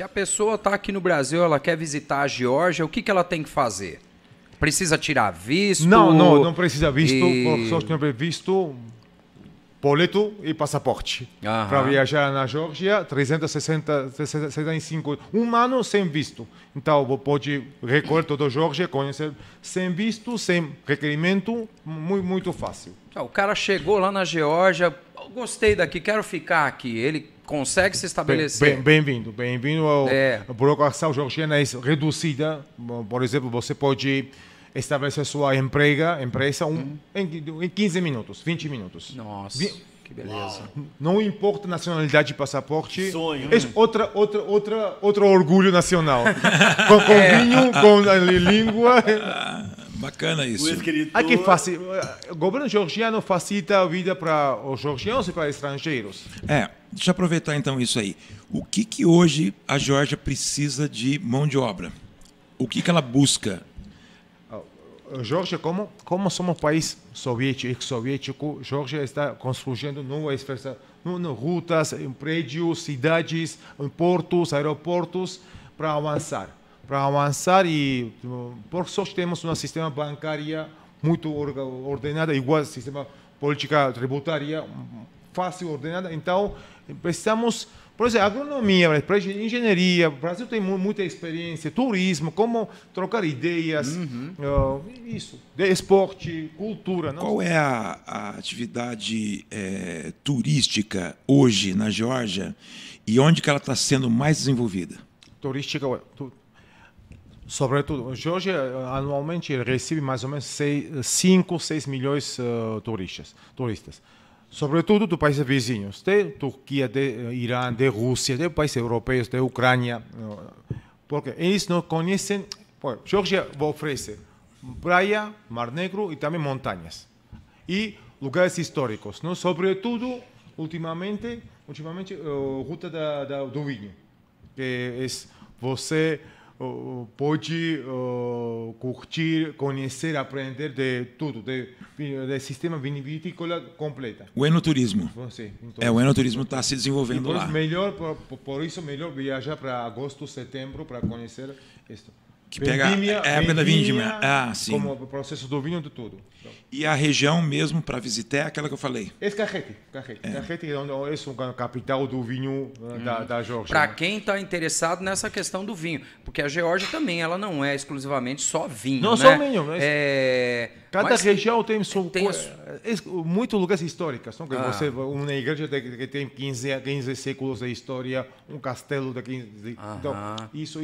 Se a pessoa está aqui no Brasil, ela quer visitar a Geórgia, o que, que ela tem que fazer? Precisa tirar visto? Não, não, não precisa visto. E... Só tem visto, boleto e passaporte. Para viajar na Geórgia, 360, 365, um ano sem visto. Então, pode recorrer toda a Geórgia, conhecer sem visto, sem requerimento, muito, muito fácil. Então, o cara chegou lá na Geórgia, gostei daqui, quero ficar aqui. Ele consegue se estabelecer. Bem-vindo, bem bem-vindo ao é. burocracia georgiana é reduzida. Por exemplo, você pode estabelecer sua emprega, empresa um, hum. em, 15 minutos, 20 minutos. Nossa. Vi que beleza. Não importa nacionalidade e passaporte. Sonho. É né? outra, outra, outra, outro orgulho nacional. com, com é. vinho, com língua. Bacana isso. Há que faci... O eh, governo georgiano facilita a vida para os georgianos e para estrangeiros. É, deixa eu aproveitar então isso aí. O que, que hoje a Geórgia precisa de mão de obra? O que, que ela busca? Ah, georgia como, como somos um país soviético, ex-soviético, georgia está construindo novas rutas, prédios, cidades, portos, aeroportos para avançar para avançar e, por sorte, temos um sistema bancária muito ordenado, igual sistema política tributária fácil, ordenada. Então, precisamos, por exemplo, agronomia, engenharia, o Brasil tem muita experiência, turismo, como trocar ideias, uhum. uh, isso, esporte, cultura. Não? Qual é a, a atividade é, turística hoje na Geórgia e onde que ela está sendo mais desenvolvida? Turística, Sobretudo, Georgia anualmente recebe mais ou menos 5, 6 milhões de uh, turistas, turistas. Sobretudo de países vizinhos, de Turquia, de eh, Irã, de Rússia, de países europeus, de Ucrânia. Eh, porque eles não conhecem. Bom, Georgia oferece praia, Mar Negro e também montanhas. E lugares históricos, não? sobretudo, ultimamente, ultimamente a eh, Ruta da, da, do Vinho, que é, é você pode curtir, conhecer, aprender de tudo, de, de sistema vitivícola completa. O enoturismo. Sim, então, é, o enoturismo está se desenvolvendo lá. Melhor, por, por isso, melhor viajar para agosto, setembro, para conhecer isso que pega Vendímia, a época da vindima. Né? Ah, sim. Como o processo do vinho de tudo. E a região mesmo para visitar é aquela que eu falei? Esse Carrete. Carrete é, Carrete é, é a capital do vinho hum. da, da Geórgia. Para né? quem está interessado nessa questão do vinho, porque a Geórgia também ela não é exclusivamente só vinho. Não né? só vinho, mas é... cada mas região tem, sua, tem co... É, muito lugares históricos. Não? ah. você, uma igreja que tem 15, 15 séculos de história, um castelo de 15. Então, Aham. Então, isso,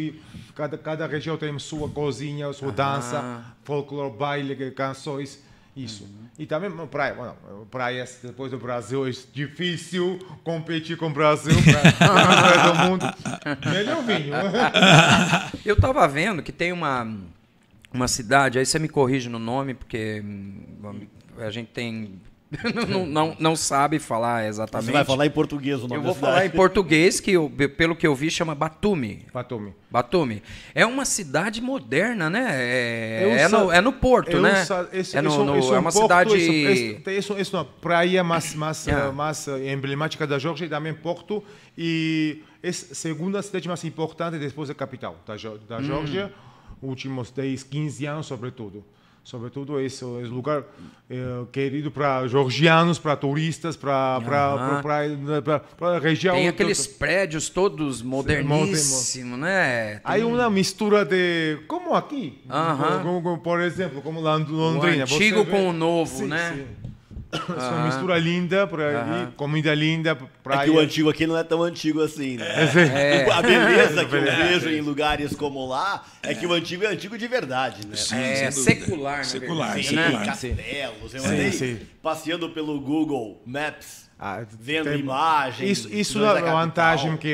cada, cada região tem temos sua cozinha, sua dança, folclore, baile, canções, isso. Uhum. E também praia, praia depois do Brasil é difícil competir com o Brasil, praia do mundo. Melhor vinho. Eu estava vendo que tem uma uma cidade, aí você me corrige no nome porque hum, a gente tem não, é. não, não, sabe falar exatamente. Você vai falar em português o nome Eu vou falar em português, que eu, pelo que eu vi chama Batumi. Batumi. Batumi. É uma cidade moderna, né? É, é, no, é no porto, né? Esse, é, no, é no, é, é uma cidade... Isso, isso, uma praia mais, mais, yeah. Eh, mais eh, emblemática da Geórgia e também porto. E é a segunda cidade mais importante depois da capital da, da Geórgia. Hum. Últimos 10, 15 anos, sobretudo sobretudo esse, esse lugar eh, é, querido para georgianos, para turistas, para a né, região. Tem aqueles todo... prédios todos moderníssimos, né? Tem... Aí uma mistura de... como aqui, como, como, por exemplo, como lá em Londrina. O antigo com o novo, sim, né? Sim. Essa é Uma mistura linda por uhum. comida linda, praia. É que o antigo aqui não é tão antigo assim, né? É. É. A beleza que eu é. vejo em lugares como lá é, que o antigo é antigo de verdade, né? Sim, é secular, né? Secular, sim, secular. Né? Castelos, eu sim, sim. passeando pelo Google Maps. Ah, vendo tem... imagens. Isso, é, é uma vantagem que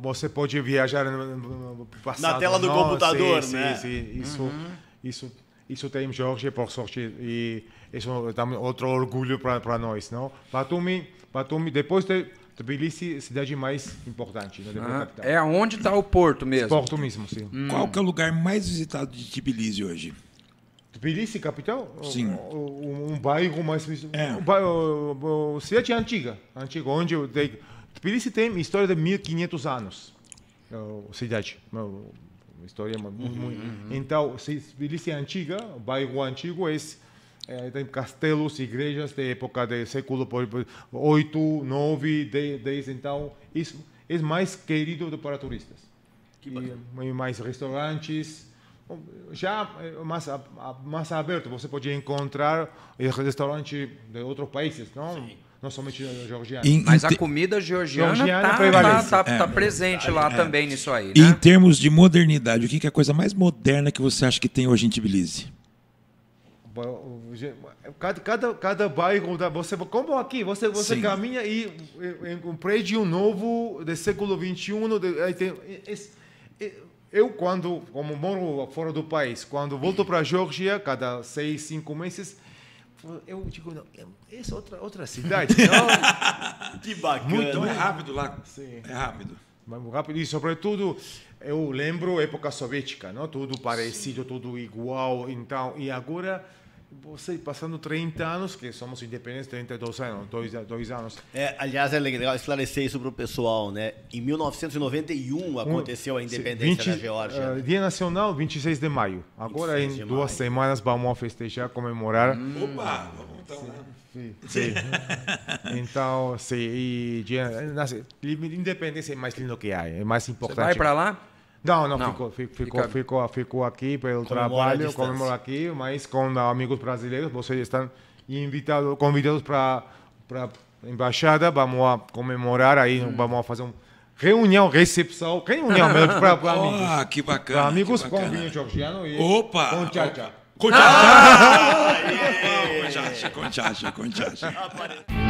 você pode viajar no passado. Na tela do computador, sim, né? Sim, sim. Isso, uhum. isso isso tem Jorge, por sorte, e isso dá outro orgulho para nós, não? Batumi, Batumi, depois de Tbilisi, cidade mais importante, né? ah, É onde está o porto mesmo? Porto mesmo, sim. Hum. Qual que é o lugar mais visitado de Tbilisi hoje? Tbilisi, capital? Sim. Um, um bairro mais visitado. É. Um bairro, cidade antiga, antiga, onde Tbilisi tem história de 1500 anos, cidade história muito, uhum, Uhum. Então, se Tbilisi é antiga, o bairro antigo é, é, tem castelos, igrejas de época do século 8, 9, 10, então isso é mais querido para turistas. Que e, mais restaurantes, já eh, mais, mais aberto, você pode encontrar eh, restaurantes de outros países, não? Sim. Não somente georgiana. Mas te... a comida georgiana está tá-, tá-, tá, é, tá presente é, lá é. também nisso aí. Né? Em termos de modernidade, o que é a coisa mais moderna que você acha que tem hoje em Tbilisi? Cada, cada, cada bairro, você, como aqui, você, você caminha e um prédio novo do século XXI. Eu, quando como moro fora do país, quando volto para a Geórgia, cada seis, cinco meses, eu digo, tipo, não, é, essa é outra, outra cidade. Não. que bacana. Muito, é rápido lá. Sim. É rápido. Rápido e, sobretudo, eu lembro época soviética, não? Tudo parecido, Sim. tudo igual. Então, e agora você passando 30 anos, que somos independentes 32 anos, dois, dois anos. É, aliás, é legal esclarecer isso para o pessoal, né? Em 1991 aconteceu a independência 20, da Geórgia. Uh, Dia Nacional, 26 de maio. Agora, em duas semanas, vamos festejar, comemorar. Hum. Opa, vamos então, né? Sim, sim. então, sim, e, dia, eh, independência é mais lindo que há, é mais importante. Você vai para lá? Não, não, não. Ficou, ficou, ficou, ficou aqui pelo comemora trabalho, comemoro aqui, mas com amigos brasileiros, vocês estão convidados para a embaixada, vamos comemorar aí, hum. vamos fazer um reunião, recepção, reunião mesmo para ah, amigos. Ah, que bacana. Pra amigos que bacana. com vinho georgiano e Opa, com tchá-tchá. Com tchá-tchá. Ah, com tchá-tchá, com tchá-tchá, é.